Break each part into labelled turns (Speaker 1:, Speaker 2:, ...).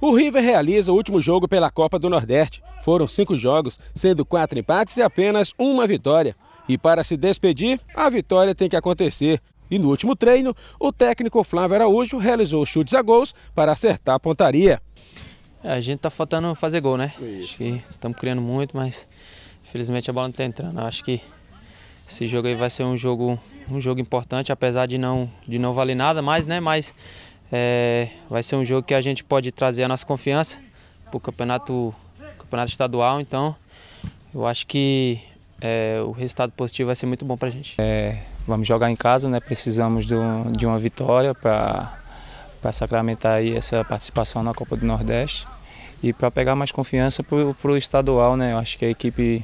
Speaker 1: O River realiza o último jogo pela Copa do Nordeste. Foram cinco jogos, sendo quatro empates e apenas uma vitória. E para se despedir, a vitória tem que acontecer. E no último treino, o técnico Flávio Araújo realizou chutes a gols para acertar a pontaria. É, a gente está faltando fazer gol, né? Acho que estamos criando muito, mas
Speaker 2: infelizmente a bola não está entrando. Acho que esse jogo aí vai ser um jogo, um jogo importante, apesar de não, de não valer nada mais, né? Mas é, vai ser um jogo que a gente pode trazer a nossa confiança para o campeonato, campeonato estadual, então eu acho
Speaker 3: que é, o resultado positivo vai ser muito bom para a gente. É, vamos jogar em casa, né? precisamos de, de uma vitória para sacramentar aí essa participação na Copa do Nordeste e para pegar mais confiança para o estadual. Né? Eu acho que a equipe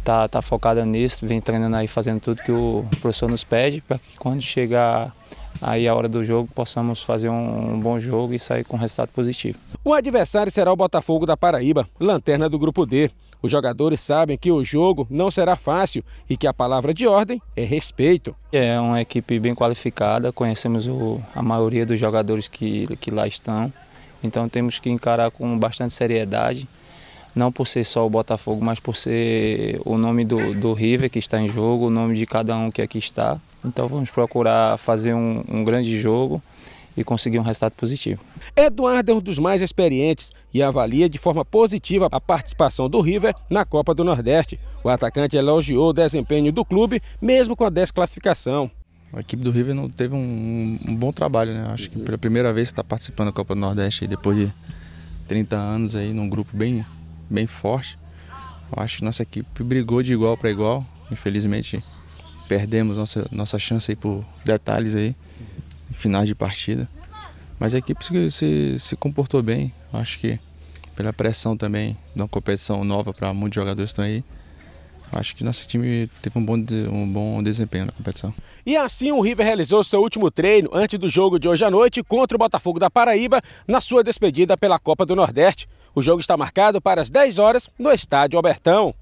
Speaker 3: está tá focada nisso, vem treinando aí, fazendo tudo que o professor nos pede, para que quando chegar aí a hora do jogo possamos fazer um bom jogo e sair com um resultado positivo.
Speaker 1: O adversário será o Botafogo da Paraíba, lanterna do Grupo D. Os jogadores sabem que o jogo não será fácil e que a palavra de ordem é respeito. É uma equipe bem
Speaker 3: qualificada, conhecemos o, a maioria dos jogadores que, que lá estão, então temos que encarar com bastante seriedade não por ser só o Botafogo, mas por ser o nome do, do River que está em jogo, o nome de cada um que aqui está. Então vamos procurar fazer um, um grande jogo e conseguir um resultado positivo.
Speaker 1: Eduardo é um dos mais experientes e avalia de forma positiva a participação do River na Copa do Nordeste. O atacante elogiou o desempenho do clube, mesmo com a desclassificação.
Speaker 4: A equipe do River não teve um, um bom trabalho, né? Acho que pela primeira vez está participando da Copa do Nordeste depois de 30 anos aí num grupo bem, bem forte. Eu acho que nossa equipe brigou de igual para igual. Infelizmente perdemos nossa, nossa chance aí por detalhes aí, finais de partida. Mas a equipe se, se, se comportou bem, acho que pela pressão também de uma competição nova para muitos jogadores que estão aí. Acho que nosso time teve um bom, um bom desempenho na competição.
Speaker 1: E assim o River realizou seu último treino antes do jogo de hoje à noite contra o Botafogo da Paraíba na sua despedida pela Copa do Nordeste. O jogo está marcado para as 10 horas no estádio Albertão.